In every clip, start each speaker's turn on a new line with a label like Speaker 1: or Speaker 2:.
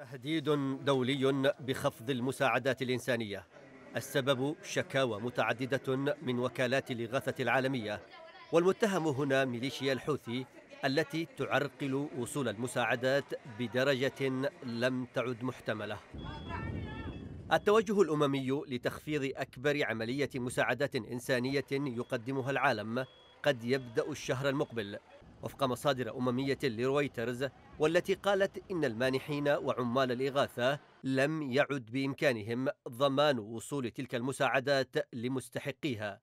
Speaker 1: تهديد دولي بخفض المساعدات الإنسانية السبب شكاوى متعددة من وكالات الإغاثة العالمية والمتهم هنا ميليشيا الحوثي التي تعرقل وصول المساعدات بدرجة لم تعد محتملة التوجه الأممي لتخفيض أكبر عملية مساعدات إنسانية يقدمها العالم قد يبدأ الشهر المقبل وفق مصادر أممية لرويترز والتي قالت إن المانحين وعمال الإغاثة لم يعد بإمكانهم ضمان وصول تلك المساعدات لمستحقيها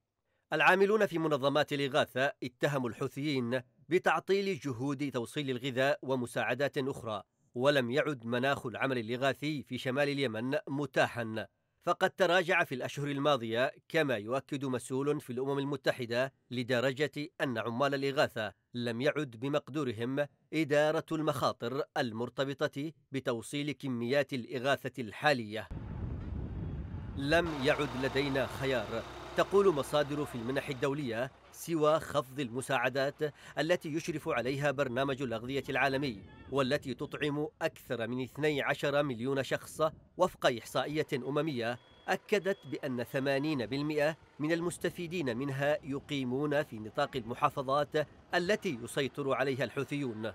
Speaker 1: العاملون في منظمات الإغاثة اتهموا الحوثيين بتعطيل جهود توصيل الغذاء ومساعدات أخرى ولم يعد مناخ العمل الإغاثي في شمال اليمن متاحا فقد تراجع في الأشهر الماضية كما يؤكد مسؤول في الأمم المتحدة لدرجة أن عمال الإغاثة لم يعد بمقدورهم إدارة المخاطر المرتبطة بتوصيل كميات الإغاثة الحالية لم يعد لدينا خيار تقول مصادر في المنح الدولية سوى خفض المساعدات التي يشرف عليها برنامج الأغذية العالمي والتي تطعم أكثر من 12 مليون شخص وفق إحصائية أممية أكدت بأن 80% من المستفيدين منها يقيمون في نطاق المحافظات التي يسيطر عليها الحوثيون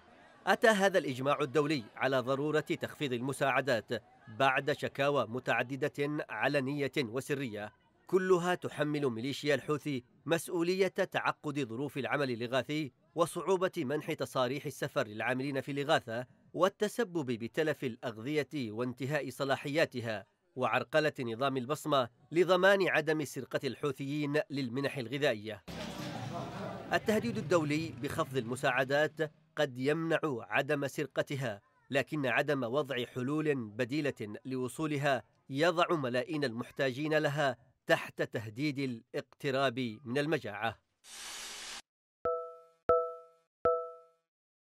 Speaker 1: أتى هذا الإجماع الدولي على ضرورة تخفيض المساعدات بعد شكاوى متعددة علنية وسرية كلها تحمل ميليشيا الحوثي مسؤولية تعقد ظروف العمل الإغاثي وصعوبة منح تصاريح السفر للعاملين في الإغاثة والتسبب بتلف الأغذية وانتهاء صلاحياتها وعرقلة نظام البصمة لضمان عدم سرقة الحوثيين للمنح الغذائية التهديد الدولي بخفض المساعدات قد يمنع عدم سرقتها لكن عدم وضع حلول بديلة لوصولها يضع ملايين المحتاجين لها تحت تهديد الاقتراب من المجاعة